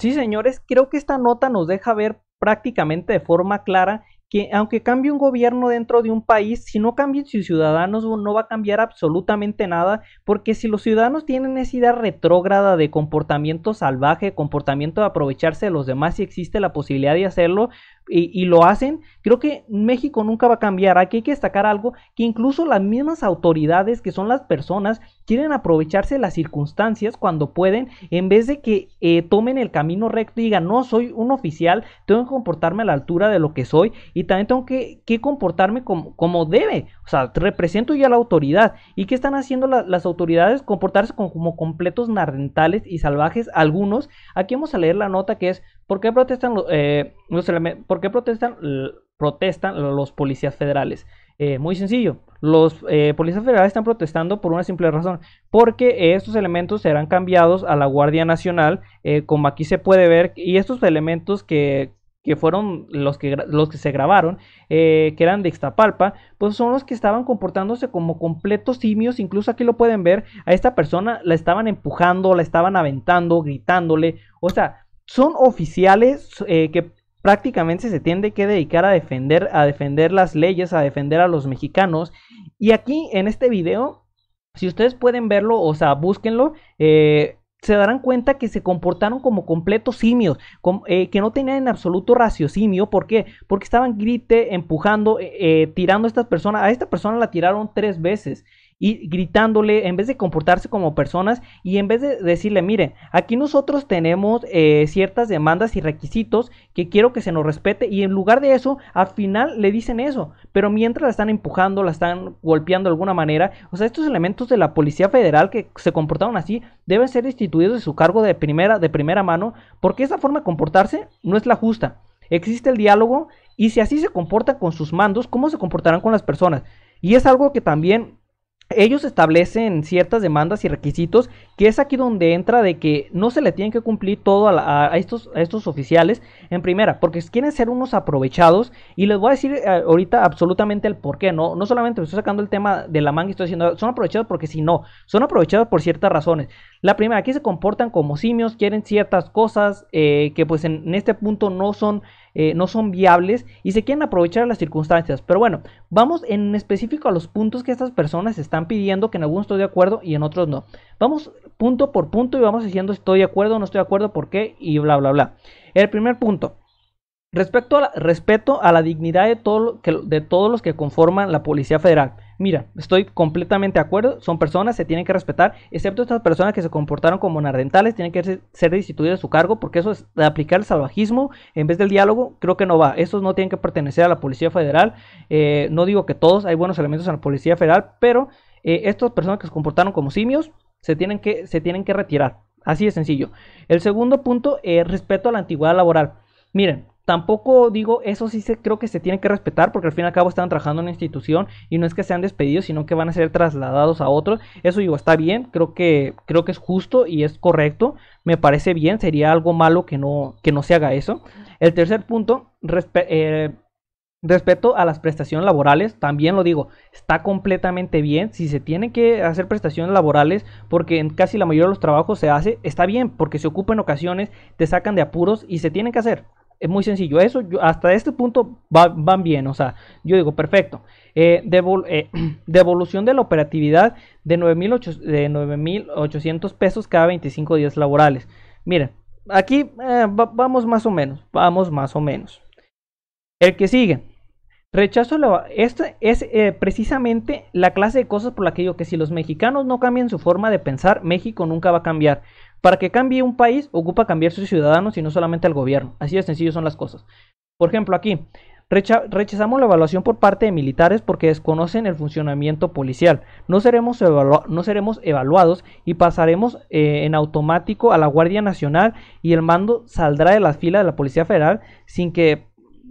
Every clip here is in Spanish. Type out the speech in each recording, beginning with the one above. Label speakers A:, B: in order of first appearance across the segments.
A: Sí, señores, creo que esta nota nos deja ver prácticamente de forma clara que aunque cambie un gobierno dentro de un país, si no cambian sus ciudadanos no va a cambiar absolutamente nada, porque si los ciudadanos tienen esa idea retrógrada de comportamiento salvaje, comportamiento de aprovecharse de los demás si existe la posibilidad de hacerlo, y, lo hacen, creo que México nunca va a cambiar. Aquí hay que destacar algo que incluso las mismas autoridades, que son las personas, quieren aprovecharse las circunstancias cuando pueden, en vez de que eh, tomen el camino recto y digan, no, soy un oficial, tengo que comportarme a la altura de lo que soy y también tengo que, comportarme como, debe. O sea, represento ya la autoridad. ¿Y qué están haciendo las autoridades? Comportarse como completos narrentales y salvajes algunos. Aquí vamos a leer la nota que es ¿Por qué protestan, los, eh, protestan, protestan los policías federales? Eh, muy sencillo, los eh, policías federales están protestando por una simple razón, porque estos elementos serán cambiados a la Guardia Nacional, como aquí se puede ver, y estos elementos que, que fueron los que, los que se grabaron, que eran de Ixtapalpa, pues son los que estaban comportándose como completos simios, incluso aquí lo pueden ver, a esta persona la estaban empujando, la estaban aventando, gritándole, o sea, son oficiales eh, que prácticamente se tienen que dedicar a defender, a defender las leyes, a defender a los mexicanos. Y aquí en este video, si ustedes pueden verlo, o sea, búsquenlo, eh, se darán cuenta que se comportaron como completos simios, eh, que no tenían en absoluto raciocinio. ¿Por qué? Porque estaban grite, empujando, tirando a estas personas. A esta persona la tiraron tres veces y gritándole en vez de comportarse como personas y en vez de decirle, mire, aquí nosotros tenemos eh, ciertas demandas y requisitos que quiero que se nos respete y en lugar de eso, al final le dicen eso, pero mientras la están empujando, la están golpeando de alguna manera, o sea, estos elementos de la Policía Federal que se comportaron así deben ser destituidos de su cargo de primera, de primera mano porque esa forma de comportarse no es la justa. Existe el diálogo y si así se comporta con sus mandos, ¿cómo se comportarán con las personas? Y es algo que también ellos establecen ciertas demandas y requisitos, que es aquí donde entra de que no se le tienen que cumplir todo a, estos, oficiales, en primera, porque quieren ser unos aprovechados, y les voy a decir eh, ahorita absolutamente el por qué, no, no solamente me estoy sacando el tema de la manga y estoy diciendo, ah, son aprovechados porque si no, son aprovechados por ciertas razones. La primera, aquí se comportan como simios, quieren ciertas cosas eh, que pues en, este punto no son, eh, no son viables y se quieren aprovechar las circunstancias. Pero bueno, vamos en específico a los puntos que estas personas están pidiendo, que en algunos estoy de acuerdo y en otros no. Vamos punto por punto y vamos diciendo estoy de acuerdo, no estoy de acuerdo, por qué y bla, bla, bla. El primer punto. Respecto a respeto a la dignidad de, todo, de todos los que conforman la Policía Federal. Mira, estoy completamente de acuerdo, son personas, se tienen que respetar, excepto estas personas que se comportaron como nardentales, tienen que ser, destituidas de su cargo, porque eso es de aplicar el salvajismo en vez del diálogo, creo que no va. Estos no tienen que pertenecer a la Policía Federal, eh, no digo que todos, hay buenos elementos en la Policía Federal, pero eh, estas personas que se comportaron como simios se tienen que, se tienen que retirar, así de sencillo. El segundo punto, es eh, respeto a la antigüedad laboral. Miren, tampoco digo, eso sí se, creo que se tiene que respetar porque al fin y al cabo están trabajando en una institución y no es que sean despedidos, sino que van a ser trasladados a otros. Eso digo, está bien, creo que, creo que es justo y es correcto, me parece bien, sería algo malo que no, que no se haga eso. El tercer punto, Respecto eh, a las prestaciones laborales, también lo digo, está completamente bien. Si se tienen que hacer prestaciones laborales, porque en casi la mayoría de los trabajos se hace, está bien, porque se ocupa ocasiones, te sacan de apuros y se tienen que hacer es muy sencillo. Eso hasta este punto va, van bien. O sea, yo digo, perfecto. Eh, eh devolución de la operatividad de 9.800 pesos cada 25 días laborales. Mira, aquí eh, vamos más o menos. Vamos más o menos. El que sigue. Rechazo Esta es eh, precisamente la clase de cosas por la que digo que si los mexicanos no cambian su forma de pensar, México nunca va a cambiar. Para que cambie un país, ocupa cambiar sus ciudadanos y no solamente al gobierno. Así de sencillo son las cosas. Por ejemplo, aquí, rechazamos la evaluación por parte de militares porque desconocen el funcionamiento policial. No seremos, no seremos evaluados y pasaremos eh, en automático a la Guardia Nacional y el mando saldrá de las filas de la Policía Federal sin que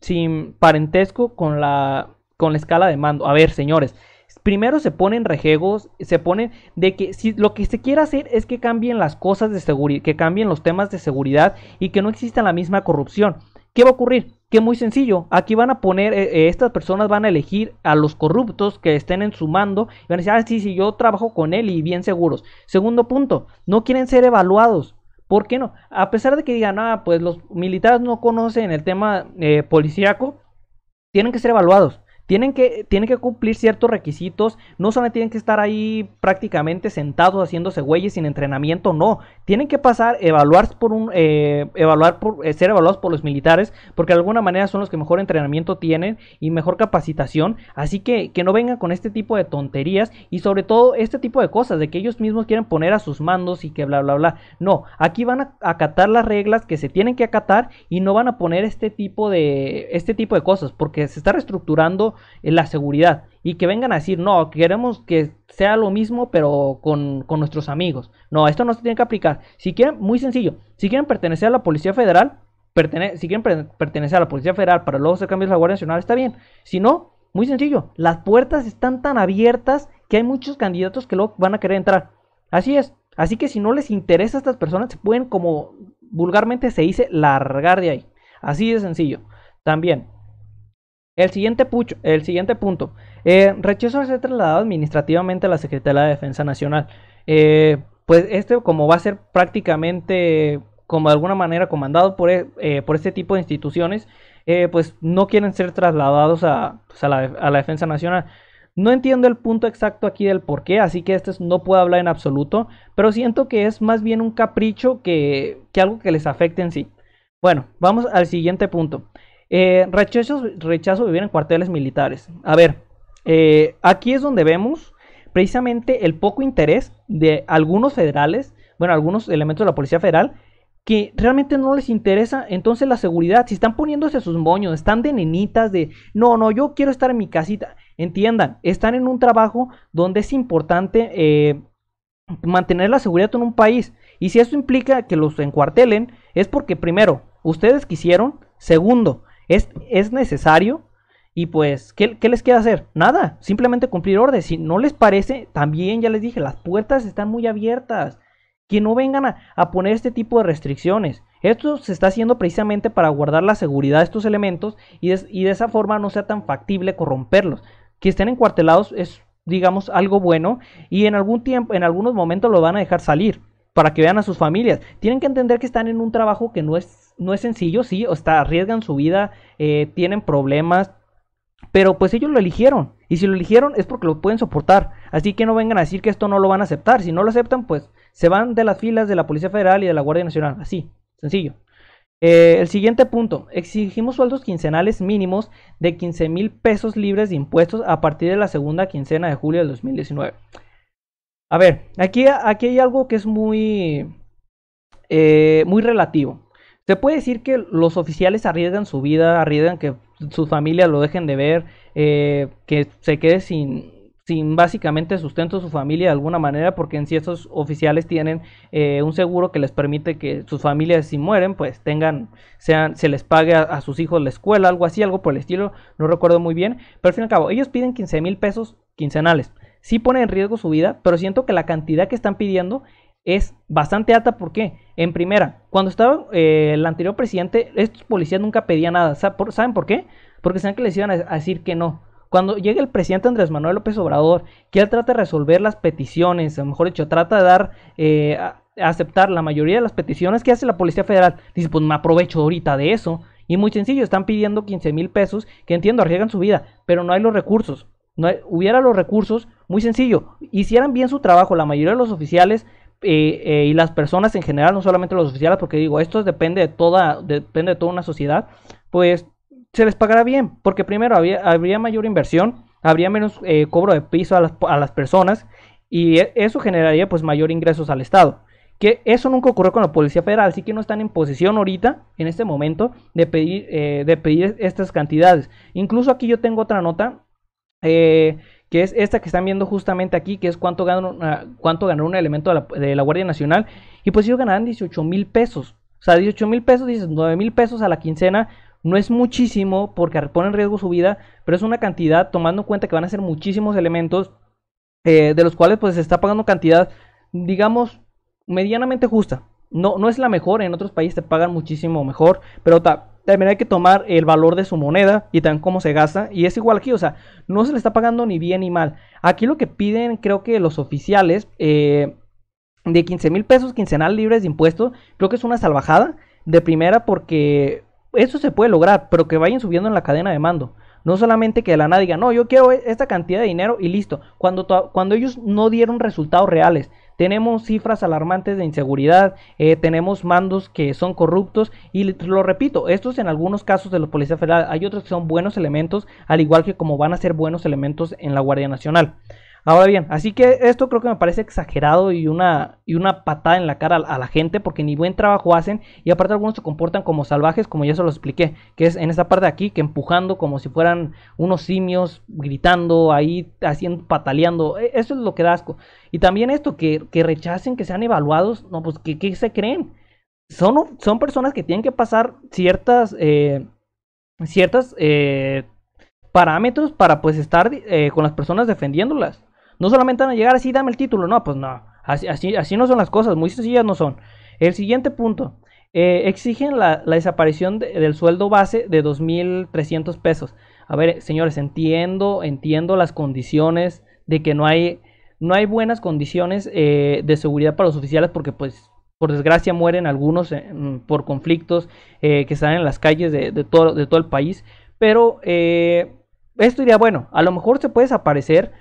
A: sin parentesco con la con la escala de mando. A ver, señores, primero se ponen rejegos, se ponen de que si lo que se quiere hacer es que cambien las cosas de seguridad, que cambien los temas de seguridad y que no exista la misma corrupción. ¿Qué va a ocurrir? Que muy sencillo, aquí van a poner, eh, eh, estas personas van a elegir a los corruptos que estén en su mando y van a decir, ah, sí, sí, yo trabajo con él y bien seguros. Segundo punto, no quieren ser evaluados. ¿Por qué no? A pesar de que digan, ah, pues los militares no conocen el tema eh, policíaco, tienen que ser evaluados. Tienen que, tienen que cumplir ciertos requisitos. No solo tienen que estar ahí prácticamente sentados haciéndose güeyes sin entrenamiento, no. Tienen que pasar, evaluar por un, eh, evaluar por, eh, ser evaluados por los militares, porque de alguna manera son los que mejor entrenamiento tienen y mejor capacitación. Así que, que no vengan con este tipo de tonterías y sobre todo este tipo de cosas, de que ellos mismos quieren poner a sus mandos y que bla, bla, bla. No, aquí van a acatar las reglas que se tienen que acatar y no van a poner este tipo de, este tipo de cosas, porque se está reestructurando la seguridad. Y que vengan a decir, no, queremos que sea lo mismo, pero con, con nuestros amigos. No, esto no se tiene que aplicar. Si quieren, muy sencillo, si quieren pertenecer a la Policía Federal, si quieren pertenecer a la Policía Federal para luego hacer cambios a la Guardia Nacional, está bien. Si no, muy sencillo, las puertas están tan abiertas que hay muchos candidatos que luego van a querer entrar. Así es. Así que si no les interesa a estas personas, se pueden, como vulgarmente se dice, largar de ahí. Así de sencillo. También, el siguiente, el siguiente punto. Eh, rechazo a ser trasladado administrativamente a la Secretaría de Defensa Nacional. Eh, pues este, como va a ser prácticamente, como de alguna manera, comandado por, e, eh, por este tipo de instituciones, pues no quieren ser trasladados a, pues, a, la, Defensa Nacional. No entiendo el punto exacto aquí del por qué, así que este no puedo hablar en absoluto, pero siento que es más bien un capricho que, que algo que les afecte en sí. Bueno, vamos al siguiente punto. Eh, rechazo, vivir en cuarteles militares. A ver, eh, aquí es donde vemos precisamente el poco interés de algunos federales, bueno, algunos elementos de la Policía Federal, que realmente no les interesa entonces la seguridad. Si están poniéndose sus moños, están de nenitas de, no, no, yo quiero estar en mi casita. Entiendan, están en un trabajo donde es importante eh, mantener la seguridad en un país. Y si eso implica que los encuartelen, es porque primero, ustedes quisieron, segundo, es, necesario y pues, ¿qué, les queda hacer? Nada, simplemente cumplir órdenes. Si no les parece, también ya les dije, las puertas están muy abiertas. Que no vengan a, poner este tipo de restricciones. Esto se está haciendo precisamente para guardar la seguridad de estos elementos y, y de esa forma no sea tan factible corromperlos. Que estén encuartelados es, digamos, algo bueno y en algún tiempo, en algunos momentos lo van a dejar salir para que vean a sus familias. Tienen que entender que están en un trabajo que no es no es sencillo, sí, o hasta arriesgan su vida, eh, tienen problemas, pero pues ellos lo eligieron. Y si lo eligieron es porque lo pueden soportar. Así que no vengan a decir que esto no lo van a aceptar. Si no lo aceptan, pues se van de las filas de la Policía Federal y de la Guardia Nacional. Así, sencillo. Eh, el siguiente punto. Exigimos sueldos quincenales mínimos de 15 mil pesos libres de impuestos a partir de la segunda quincena de julio del 2019. A ver, aquí, aquí hay algo que es muy, eh, muy relativo. Se puede decir que los oficiales arriesgan su vida, arriesgan que su familia lo dejen de ver, eh, que se quede sin, básicamente sustento su familia de alguna manera, porque en sí esos oficiales tienen eh, un seguro que les permite que sus familias si mueren, pues tengan, sean, se les pague a, sus hijos la escuela, algo así, algo por el estilo, no recuerdo muy bien, pero al fin y al cabo, ellos piden 15 mil pesos quincenales. Sí pone en riesgo su vida, pero siento que la cantidad que están pidiendo es bastante alta. ¿Por qué? En primera, cuando estaba eh, el anterior presidente, estos policías nunca pedían nada. ¿Saben por qué? Porque sabían que les iban a decir que no. Cuando llega el presidente Andrés Manuel López Obrador, que él trata de resolver las peticiones, a mejor dicho, trata de dar, eh, aceptar la mayoría de las peticiones que hace la Policía Federal, dice, pues me aprovecho ahorita de eso. Y muy sencillo, están pidiendo 15 mil pesos, que entiendo, arriesgan su vida, pero no hay los recursos. No hubiera los recursos, muy sencillo, hicieran bien su trabajo la mayoría de los oficiales, eh, y las personas en general, no solamente los oficiales, porque digo, esto depende de toda, depende de toda una sociedad, pues se les pagará bien, porque primero habría mayor inversión, habría menos eh, cobro de piso a las, personas y e, eso generaría pues mayor ingresos al Estado. Que eso nunca ocurrió con la Policía Federal, así que no están en posición ahorita, en este momento, de pedir, eh, de pedir estas cantidades. Incluso aquí yo tengo otra nota. Eh, que es esta que están viendo justamente aquí, que es cuánto ah, ganó, cuánto un elemento de la, Guardia Nacional, y pues ellos ganarán 18 mil pesos. O sea, 18 mil pesos, 19 mil pesos a la quincena, no es muchísimo porque pone en riesgo su vida, pero es una cantidad, tomando en cuenta que van a ser muchísimos elementos, eh, de los cuales pues se está pagando cantidad, digamos, medianamente justa. No, no es la mejor, en otros países te pagan muchísimo mejor, pero está también hay que tomar el valor de su moneda y tan como se gasta. Y es igual aquí, o sea, no se le está pagando ni bien ni mal. Aquí lo que piden, creo que los oficiales, eh, de 15 mil pesos quincenal libres de impuestos, creo que es una salvajada de primera porque eso se puede lograr, pero que vayan subiendo en la cadena de mando. No solamente que la nada digan, no, yo quiero esta cantidad de dinero y listo. Cuando, cuando ellos no dieron resultados reales, tenemos cifras alarmantes de inseguridad, eh, tenemos mandos que son corruptos y lo repito, estos en algunos casos de los policías federales, hay otros que son buenos elementos, al igual que como van a ser buenos elementos en la Guardia Nacional. Ahora bien, así que esto creo que me parece exagerado y una, y una patada en la cara a, la gente porque ni buen trabajo hacen y aparte algunos se comportan como salvajes como ya se lo expliqué, que es en esta parte de aquí que empujando como si fueran unos simios, gritando ahí, haciendo, pataleando, e, eso es lo que da asco. Y también esto, que, rechacen, que sean evaluados, no, pues que, se creen. Son, son personas que tienen que pasar ciertas, eh, ciertas eh, parámetros para pues estar eh, con las personas defendiéndolas. No solamente van a llegar así, dame el título. No, pues no. Así, así, no son las cosas. Muy sencillas no son. El siguiente punto. Eh, exigen la, desaparición del sueldo base de 2.300 pesos. A ver, señores, entiendo, entiendo las condiciones de que no hay, no hay buenas condiciones eh, de seguridad para los oficiales porque pues por desgracia mueren algunos eh, por conflictos que están en las calles de, todo, de todo el país. Pero esto diría, bueno, a lo mejor se puede desaparecer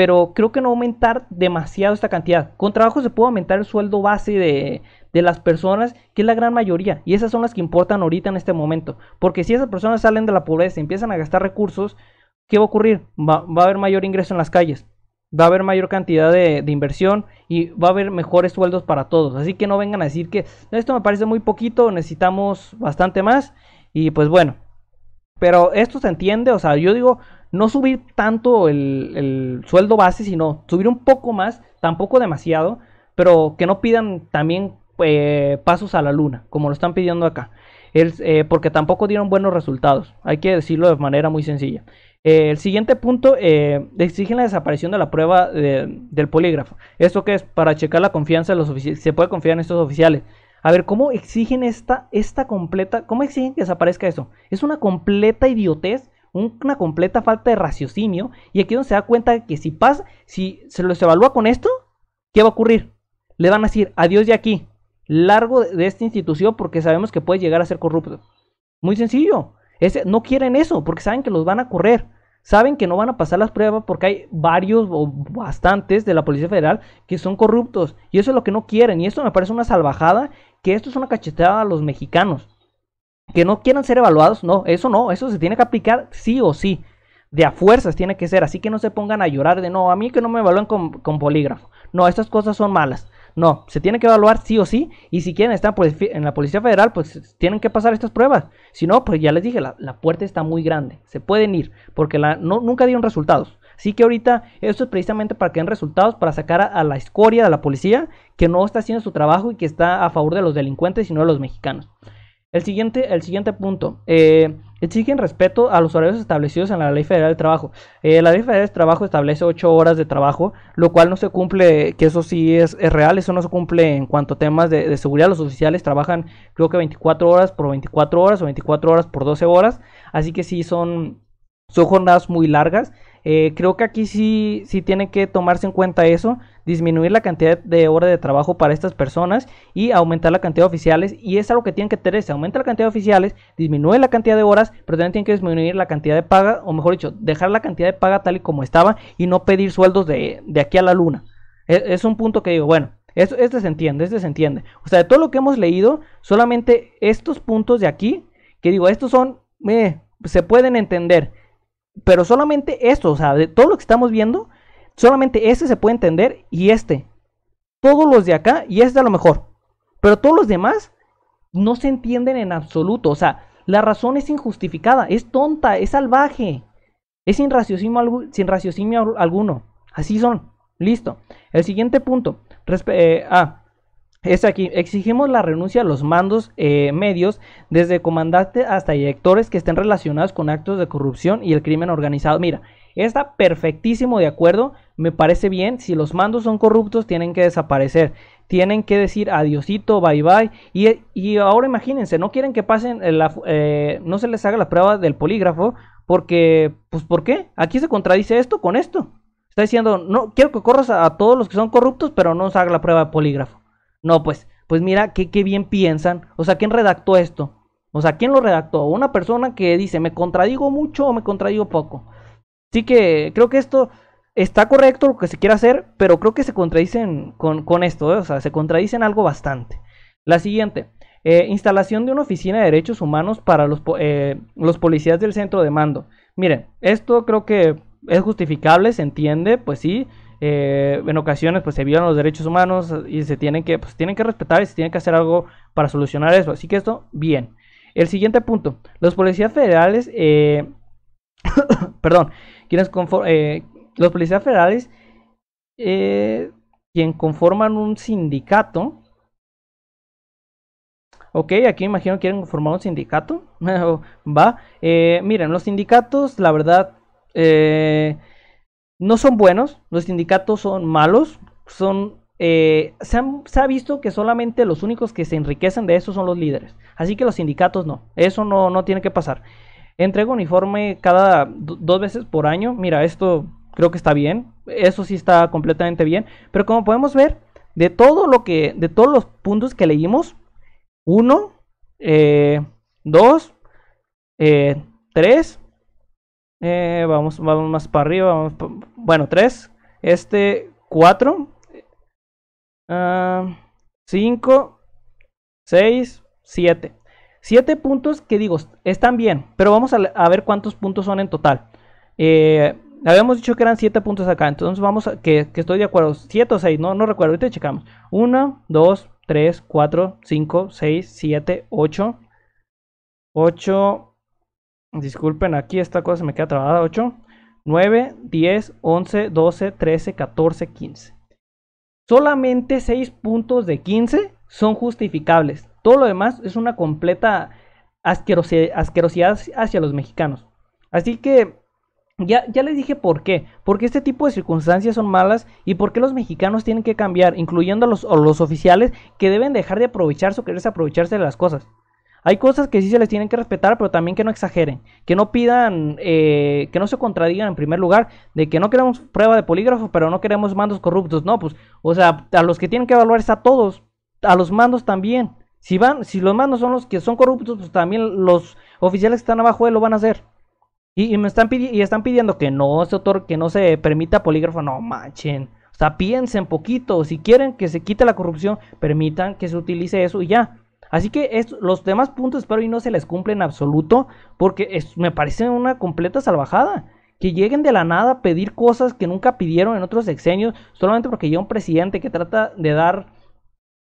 A: pero creo que no aumentar demasiado esta cantidad. Con trabajo se puede aumentar el sueldo base de, de, las personas, que es la gran mayoría, y esas son las que importan ahorita en este momento. Porque si esas personas salen de la pobreza y empiezan a gastar recursos, ¿qué va a ocurrir? Va, a haber mayor ingreso en las calles, va a haber mayor cantidad de, inversión y va a haber mejores sueldos para todos. Así que no vengan a decir que esto me parece muy poquito, necesitamos bastante más, y pues bueno. Pero esto se entiende, o sea, yo digo, no subir tanto el, sueldo base, sino subir un poco más, tampoco demasiado, pero que no pidan también eh, pasos a la luna, como lo están pidiendo acá, eh, porque tampoco dieron buenos resultados, hay que decirlo de manera muy sencilla. Eh, el siguiente punto, exigen la desaparición de la prueba del polígrafo. ¿Esto que es? Para checar la confianza de los oficiales, se puede confiar en estos oficiales. A ver, ¿cómo exigen esta, esta completa, cómo exigen que desaparezca eso? Es una completa idiotez una completa falta de raciocinio. Y aquí donde se da cuenta que si pasa, si se los evalúa con esto, ¿qué va a ocurrir? Le van a decir adiós de aquí, largo de esta institución porque sabemos que puede llegar a ser corrupto. Muy sencillo. Ese, no quieren eso porque saben que los van a correr. Saben que no van a pasar las pruebas porque hay varios o bastantes de la Policía Federal que son corruptos. Y eso es lo que no quieren. Y esto me parece una salvajada que esto es una cachetada a los mexicanos que no quieran ser evaluados, no, eso no, eso se tiene que aplicar sí o sí. De a fuerzas tiene que ser, así que no se pongan a llorar de no, a mí que no me evalúen con, polígrafo. No, estas cosas son malas. No, se tiene que evaluar sí o sí. Y si quieren estar en la Policía Federal, pues tienen que pasar estas pruebas. Si no, pues ya les dije, la, puerta está muy grande. Se pueden ir, porque no, nunca dieron resultados. Así que ahorita esto es precisamente para que den resultados, para sacar a, a, la escoria de la policía, que no está haciendo su trabajo y que está a favor de los delincuentes y no de los mexicanos. El siguiente, el siguiente punto. Eh, exigen respeto a los horarios establecidos en la Ley Federal del Trabajo. Eh, la Ley Federal de Trabajo establece 8 horas de trabajo, lo cual no se cumple, que eso sí es, real, eso no se cumple en cuanto a temas de, seguridad. Los oficiales trabajan creo que 24 horas por 24 horas o 24 horas por 12 horas, así que sí son, son jornadas muy largas. Eh, creo que aquí sí, sí tiene que tomarse en cuenta eso, disminuir la cantidad de horas de trabajo para estas personas y aumentar la cantidad de oficiales. Y es algo que tienen que tener, se aumenta la cantidad de oficiales, disminuye la cantidad de horas, pero también tienen que disminuir la cantidad de paga, o mejor dicho, dejar la cantidad de paga tal y como estaba y no pedir sueldos de, aquí a la luna. E, es, un punto que digo, bueno, esto, este se entiende, este se entiende. O sea, de todo lo que hemos leído, solamente estos puntos de aquí, que digo, estos son, se pueden entender. Pero solamente esto, o sea, de todo lo que estamos viendo, solamente este se puede entender y este. Todos los de acá y este a lo mejor. Pero todos los demás no se entienden en absoluto. O sea, la razón es injustificada, es tonta, es salvaje, es sin raciocinio, sin raciocinio alguno. Así son. Listo. El siguiente punto. Respe eh, ah, es aquí, exigimos la renuncia a los mandos eh, medios, desde comandante hasta directores que estén relacionados con actos de corrupción y el crimen organizado. Mira, está perfectísimo de acuerdo, me parece bien, si los mandos son corruptos tienen que desaparecer, tienen que decir adiosito, bye bye, y, ahora imagínense, no quieren que pasen, eh, la, eh, no se les haga la prueba del polígrafo, porque, pues, ¿por qué? Aquí se contradice esto con esto. Está diciendo, no, quiero que corras a, todos los que son corruptos, pero no se haga la prueba de polígrafo. No, pues, pues mira, qué, qué bien piensan. O sea, ¿quién redactó esto? O sea, ¿quién lo redactó? Una persona que dice, me contradigo mucho o me contradigo poco. Así que creo que esto está correcto lo que se quiere hacer, pero creo que se contradicen con, con esto, ¿eh? o sea, se contradicen algo bastante. La siguiente, eh, instalación de una oficina de derechos humanos para los, eh, los policías del centro de mando. Miren, esto creo que es justificable, se entiende, pues sí, eh, en ocasiones pues se violan los derechos humanos y se tienen que, pues, tienen que respetar y se tienen que hacer algo para solucionar eso. Así que esto, bien. El siguiente punto, los policías federales, eh, perdón, quienes eh, los policías federales, eh, quien conforman un sindicato, Ok, aquí me imagino que quieren formar un sindicato. Va. Eh, miren, los sindicatos, la verdad, eh, no son buenos, los sindicatos son malos, son, eh, se, ha visto que solamente los únicos que se enriquecen de eso son los líderes. Así que los sindicatos no, eso no, tiene que pasar. Entrego uniforme cada dos veces por año, mira, esto creo que está bien, eso sí está completamente bien, pero como podemos ver, de todo lo que, de todos los puntos que leímos, uno, eh, dos, eh, tres, vamos, vamos más para arriba, vamos bueno, 3, este 4, 5, 6, 7. 7 puntos que digo, están bien, pero vamos a, ver cuántos puntos son en total. Eh, habíamos dicho que eran 7 puntos acá, entonces vamos a, que, que estoy de acuerdo, 7 o 6, no, no recuerdo, ahorita checamos. 1, 2, 3, 4, 5, 6, 7, 8, 8, disculpen, aquí esta cosa se me queda trabada, 8, 9, 10, 11, 12, 13, 14, 15. Solamente 6 puntos de 15 son justificables. Todo lo demás es una completa asquerosidad hacia los mexicanos. Así que ya, les dije por qué. Porque este tipo de circunstancias son malas y por qué los mexicanos tienen que cambiar, incluyendo a los, oficiales que deben dejar de aprovecharse o querer desaprovecharse de las cosas. Hay cosas que sí se les tienen que respetar, pero también que no exageren, que no pidan, eh, que no se contradigan en primer lugar, de que no queremos prueba de polígrafo, pero no queremos mandos corruptos. No, pues, o sea, a los que tienen que evaluar es a todos, a los mandos también. Si van, si los mandos son los que son corruptos, pues también los oficiales que están abajo de lo van a hacer. Y, me están pidiendo, y están pidiendo que no se que no se permita polígrafo, no manchen. O sea, piensen poquito, si quieren que se quite la corrupción, permitan que se utilice eso y ya. Así que los demás puntos espero y no se les cumple en absoluto, porque me parece una completa salvajada. Que lleguen de la nada a pedir cosas que nunca pidieron en otros sexenios, solamente porque llega un presidente que trata de dar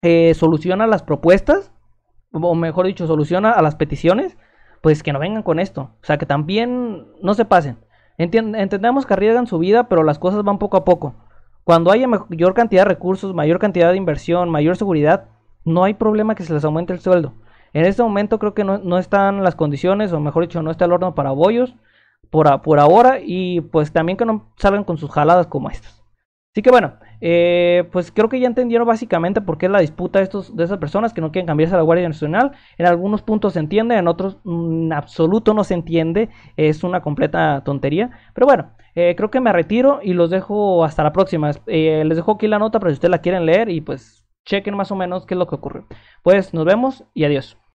A: eh, solución a las propuestas, o mejor dicho, solución a las peticiones, pues que no vengan con esto. O sea, que también no se pasen. Entendemos que arriesgan su vida, pero las cosas van poco a poco. Cuando haya mayor cantidad de recursos, mayor cantidad de inversión, mayor seguridad, no hay problema que se les aumente el sueldo. En este momento creo que no, están las condiciones, o mejor dicho, no está el horno para bollos por, por ahora. Y pues también que no salgan con sus jaladas como estas. Así que bueno, eh, pues creo que ya entendieron básicamente por qué es la disputa de, estos, de esas personas que no quieren cambiarse a la Guardia Nacional. En algunos puntos se entiende, en otros mm, en absoluto no se entiende. Es una completa tontería. Pero bueno, eh, creo que me retiro y los dejo hasta la próxima. Eh, les dejo aquí la nota Pero si ustedes la quieren leer y pues chequen más o menos qué es lo que ocurre. Pues nos vemos y adiós.